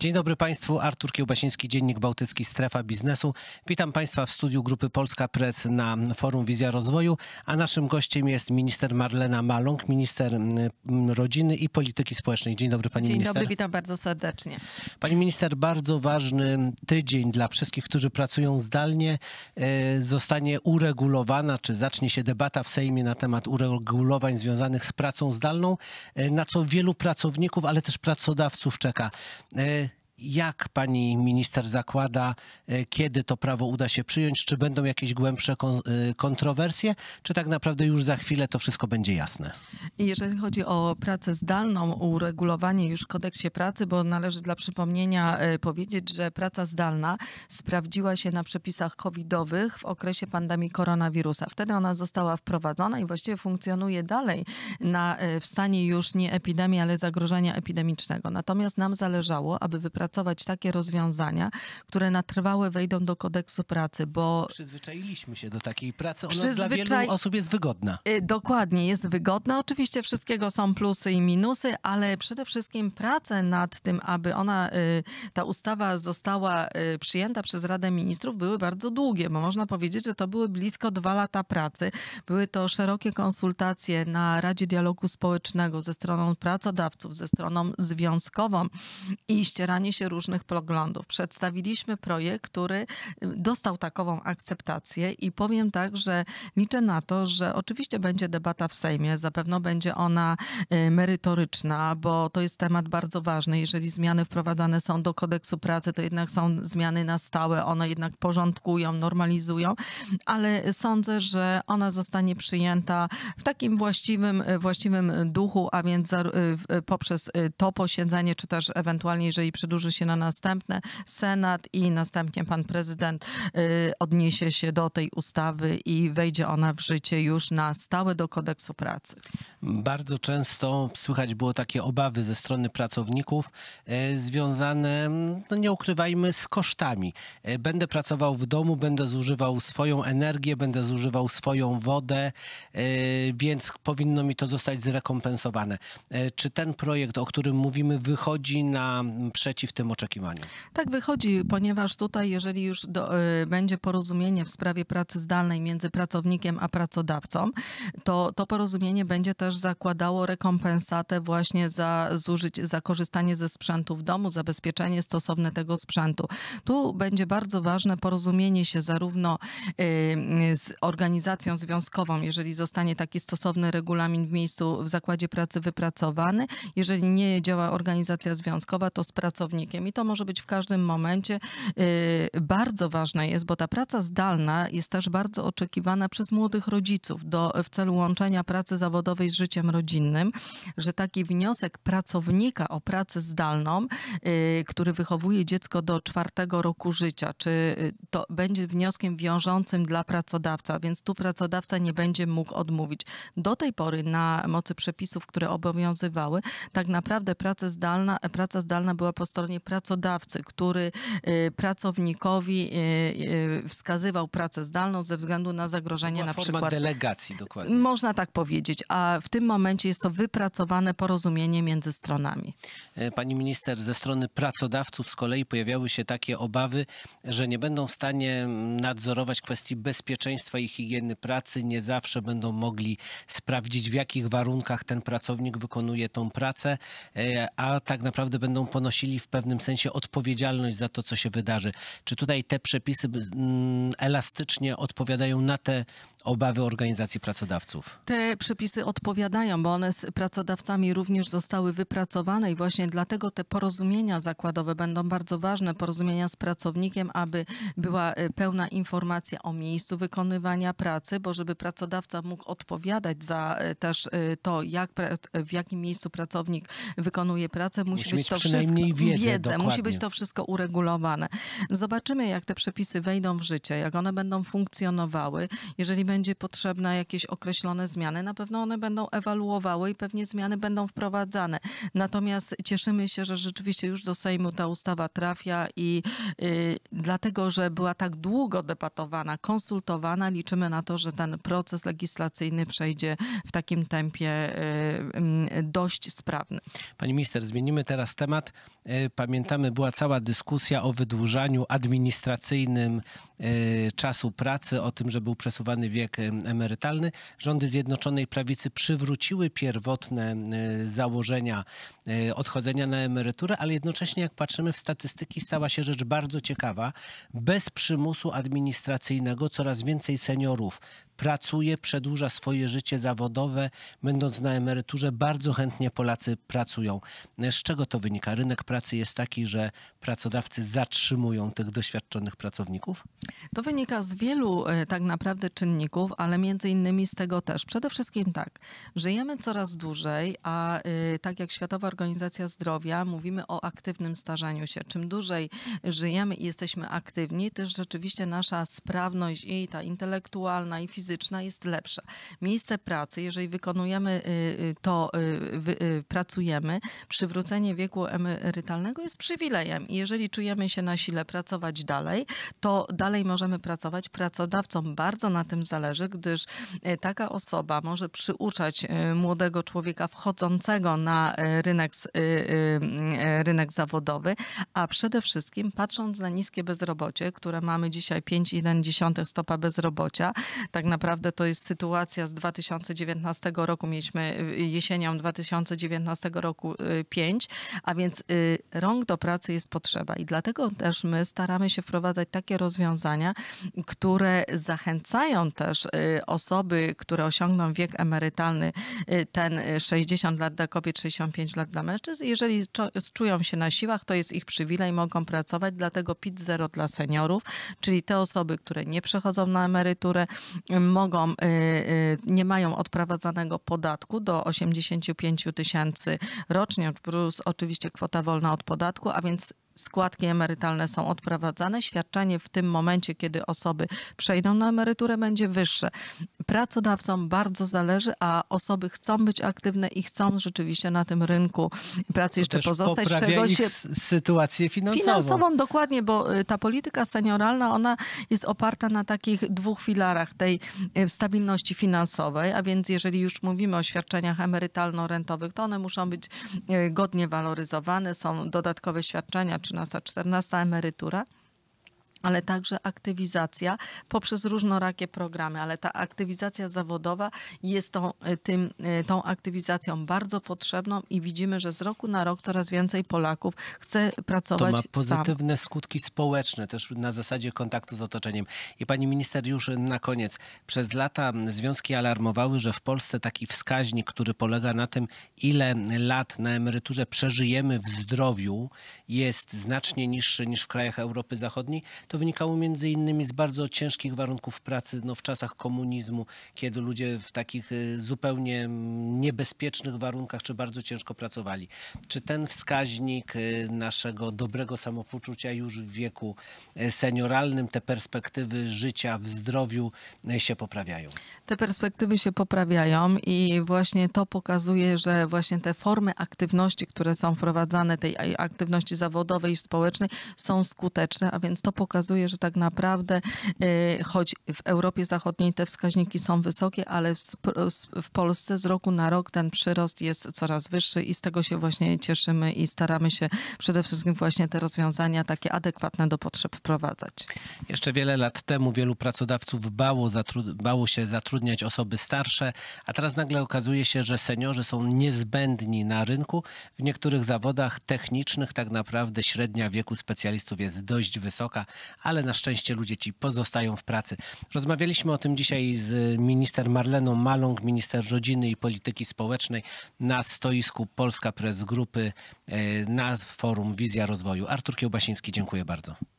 Dzień dobry Państwu, Artur Kiełbasiński, Dziennik Bałtycki, Strefa Biznesu. Witam Państwa w studiu Grupy Polska Press na forum Wizja Rozwoju, a naszym gościem jest minister Marlena Maląg, minister mm, rodziny i polityki społecznej. Dzień dobry Pani Dzień minister. Dzień dobry, witam bardzo serdecznie. Pani minister, bardzo ważny tydzień dla wszystkich, którzy pracują zdalnie. E, zostanie uregulowana, czy zacznie się debata w Sejmie na temat uregulowań związanych z pracą zdalną, e, na co wielu pracowników, ale też pracodawców czeka. E, jak pani minister zakłada, e, kiedy to prawo uda się przyjąć? Czy będą jakieś głębsze e, kontrowersje, czy tak naprawdę już za chwilę to wszystko będzie jasne? Jeżeli chodzi o pracę zdalną, uregulowanie już w kodeksie pracy, bo należy dla przypomnienia e, powiedzieć, że praca zdalna sprawdziła się na przepisach covidowych w okresie pandemii koronawirusa. Wtedy ona została wprowadzona i właściwie funkcjonuje dalej na, w stanie już nie epidemii, ale zagrożenia epidemicznego. Natomiast nam zależało, aby wypracować wypracować takie rozwiązania, które na trwałe wejdą do kodeksu pracy, bo... Przyzwyczailiśmy się do takiej pracy, ona Przyzwyczaj... dla wielu osób jest wygodna. Y, dokładnie, jest wygodna. Oczywiście wszystkiego są plusy i minusy, ale przede wszystkim prace nad tym, aby ona, y, ta ustawa została y, przyjęta przez Radę Ministrów były bardzo długie, bo można powiedzieć, że to były blisko dwa lata pracy. Były to szerokie konsultacje na Radzie Dialogu Społecznego ze stroną pracodawców, ze stroną związkową i ścieranie się różnych poglądów. Przedstawiliśmy projekt, który y, dostał takową akceptację i powiem tak, że liczę na to, że oczywiście będzie debata w Sejmie, zapewne będzie ona y, merytoryczna, bo to jest temat bardzo ważny. Jeżeli zmiany wprowadzane są do kodeksu pracy, to jednak są zmiany na stałe, one jednak porządkują, normalizują, ale sądzę, że ona zostanie przyjęta w takim właściwym, y, właściwym duchu, a więc poprzez to posiedzenie, czy też ewentualnie, jeżeli przedłuży przełoży się na następne. Senat i następnie pan prezydent y, odniesie się do tej ustawy i wejdzie ona w życie już na stałe do kodeksu pracy. Bardzo często słychać było takie obawy ze strony pracowników y, związane, no nie ukrywajmy, z kosztami. Y, będę pracował w domu, będę zużywał swoją energię, będę zużywał swoją wodę, więc powinno mi to zostać zrekompensowane. Czy ten projekt, o którym mówimy, wychodzi na przeciw tym oczekiwaniu. Tak wychodzi, ponieważ tutaj, jeżeli już do, y, będzie porozumienie w sprawie pracy zdalnej między pracownikiem a pracodawcą, to to porozumienie będzie też zakładało rekompensatę właśnie za zużycie, za korzystanie ze sprzętu w domu, zabezpieczenie stosowne tego sprzętu. Tu będzie bardzo ważne porozumienie się zarówno y, z organizacją związkową, jeżeli zostanie taki stosowny regulamin w miejscu w zakładzie pracy wypracowany, jeżeli nie działa organizacja związkowa, to z pracownikiem pracownikiem i to może być w każdym momencie. Y, bardzo ważne jest, bo ta praca zdalna jest też bardzo oczekiwana przez młodych rodziców do, w celu łączenia pracy zawodowej z życiem rodzinnym, że taki wniosek pracownika o pracę zdalną, y, który wychowuje dziecko do czwartego roku życia, czy y, to będzie wnioskiem wiążącym dla pracodawca, więc tu pracodawca nie będzie mógł odmówić. Do tej pory na mocy przepisów, które obowiązywały, tak naprawdę praca zdalna, praca zdalna była po stronie pracodawcy, który y, pracownikowi y, y, wskazywał pracę zdalną ze względu na zagrożenie na przykład... delegacji dokładnie. Można tak powiedzieć, a w tym momencie jest to wypracowane porozumienie między stronami. E, pani minister, ze strony pracodawców z kolei pojawiały się takie obawy, że nie będą w stanie mm, nadzorować kwestii bezpieczeństwa i higieny pracy, nie zawsze będą mogli sprawdzić w jakich warunkach ten pracownik wykonuje tą pracę, e, a tak naprawdę będą ponosili w pewnym sensie odpowiedzialność za to, co się wydarzy. Czy tutaj te przepisy mm, elastycznie odpowiadają na te obawy organizacji pracodawców? Te przepisy odpowiadają, bo one z pracodawcami również zostały wypracowane i właśnie dlatego te porozumienia zakładowe będą bardzo ważne, porozumienia z pracownikiem, aby była e, pełna informacja o miejscu wykonywania pracy, bo żeby pracodawca mógł odpowiadać za e, też e, to, jak, w jakim miejscu pracownik wykonuje pracę, musi, musi być to wszystko wiedzę, wiedzę musi być to wszystko uregulowane. Zobaczymy, jak te przepisy wejdą w życie, jak one będą funkcjonowały. Jeżeli będzie będzie potrzebna jakieś określone zmiany. Na pewno one będą ewaluowały i pewnie zmiany będą wprowadzane. Natomiast cieszymy się, że rzeczywiście już do Sejmu ta ustawa trafia i y, dlatego, że była tak długo debatowana, konsultowana, liczymy na to, że ten proces legislacyjny przejdzie w takim tempie y, mm, dość sprawny. Pani minister, zmienimy teraz temat. Y, pamiętamy, była cała dyskusja o wydłużaniu administracyjnym E, czasu pracy, o tym, że był przesuwany wiek e, emerytalny. Rządy Zjednoczonej Prawicy przywróciły pierwotne e, założenia odchodzenia na emeryturę, ale jednocześnie jak patrzymy w statystyki, stała się rzecz bardzo ciekawa. Bez przymusu administracyjnego coraz więcej seniorów pracuje, przedłuża swoje życie zawodowe, będąc na emeryturze, bardzo chętnie Polacy pracują. Z czego to wynika? Rynek pracy jest taki, że pracodawcy zatrzymują tych doświadczonych pracowników? To wynika z wielu e, tak naprawdę czynników, ale między innymi z tego też. Przede wszystkim tak, żyjemy coraz dłużej, a e, tak jak Światowa Organizacja Zdrowia, mówimy o aktywnym starzeniu się. Czym dłużej żyjemy i jesteśmy aktywni, też rzeczywiście nasza sprawność i ta intelektualna i fizyczna, fizyczna jest lepsza. Miejsce pracy, jeżeli wykonujemy y, y, to, y, pracujemy, przywrócenie wieku emerytalnego jest przywilejem. I jeżeli czujemy się na sile pracować dalej, to dalej możemy pracować. Pracodawcom bardzo na tym zależy, gdyż taka osoba może przyuczać młodego człowieka wchodzącego na rynek, rynek zawodowy, a przede wszystkim patrząc na niskie bezrobocie, które mamy dzisiaj 5,1 stopa bezrobocia, tak naprawdę naprawdę to jest sytuacja z 2019 roku. Mieliśmy y, jesienią 2019 roku 5, y, a więc y, rąk do pracy jest potrzeba i dlatego też my staramy się wprowadzać takie rozwiązania, które zachęcają też osoby, które osiągną wiek emerytalny, ten 60 lat dla kobiet, 65 lat dla mężczyzn. Jeżeli czują się na siłach, to jest ich przywilej, mogą pracować, dlatego PIT Zero dla seniorów, czyli te osoby, które nie przechodzą na emeryturę, mogą, y, y, nie mają odprowadzanego podatku do 85 tysięcy rocznie, plus oczywiście kwota wolna od podatku, a więc składki emerytalne są odprowadzane. Świadczenie w tym momencie, kiedy osoby przejdą na emeryturę, będzie wyższe pracodawcom bardzo zależy, a osoby chcą być aktywne i chcą rzeczywiście na tym rynku pracy to jeszcze pozostać. Czego się... sytuację finansową. Finansową dokładnie, bo y, ta polityka senioralna, ona jest oparta na takich dwóch filarach tej y, stabilności finansowej, a więc jeżeli już mówimy o świadczeniach emerytalno-rentowych, to one muszą być y, godnie waloryzowane, są dodatkowe świadczenia, 13-14 emerytura ale także aktywizacja poprzez różnorakie programy, ale ta aktywizacja zawodowa jest tą, e, tym, e, tą aktywizacją bardzo potrzebną i widzimy, że z roku na rok coraz więcej Polaków chce pracować To ma pozytywne sam. skutki społeczne też na zasadzie kontaktu z otoczeniem. I pani minister już na koniec. Przez lata związki alarmowały, że w Polsce taki wskaźnik, który polega na tym, ile lat na emeryturze przeżyjemy w zdrowiu jest znacznie niższy niż w krajach Europy Zachodniej. To to wynikało między innymi z bardzo ciężkich warunków pracy no, w czasach komunizmu, kiedy ludzie w takich y, zupełnie mm, niebezpiecznych warunkach czy bardzo ciężko pracowali. Czy ten wskaźnik y, naszego dobrego samopoczucia już w wieku y, senioralnym, te perspektywy życia w zdrowiu się poprawiają? Te perspektywy się poprawiają i właśnie to pokazuje, że właśnie te formy aktywności, które są wprowadzane, tej aktywności zawodowej i społecznej są skuteczne, a więc to pokazuje, pokazuje, że tak naprawdę, e, choć w Europie Zachodniej te wskaźniki są wysokie, ale w Polsce z roku na rok ten przyrost jest coraz wyższy i z tego się właśnie cieszymy i staramy się przede wszystkim właśnie te rozwiązania takie adekwatne do potrzeb wprowadzać. Jeszcze wiele lat temu wielu pracodawców bało, bało się zatrudniać osoby starsze, a teraz nagle okazuje się, że seniorzy są niezbędni na rynku. W niektórych zawodach technicznych tak naprawdę średnia wieku specjalistów jest dość wysoka, ale na szczęście ludzie ci pozostają w pracy. Rozmawialiśmy o tym dzisiaj z minister Marleną Maląg, minister rodziny i polityki społecznej na stoisku Polska Press Grupy e, na forum Wizja Rozwoju. Artur Kiełbasiński, dziękuję bardzo.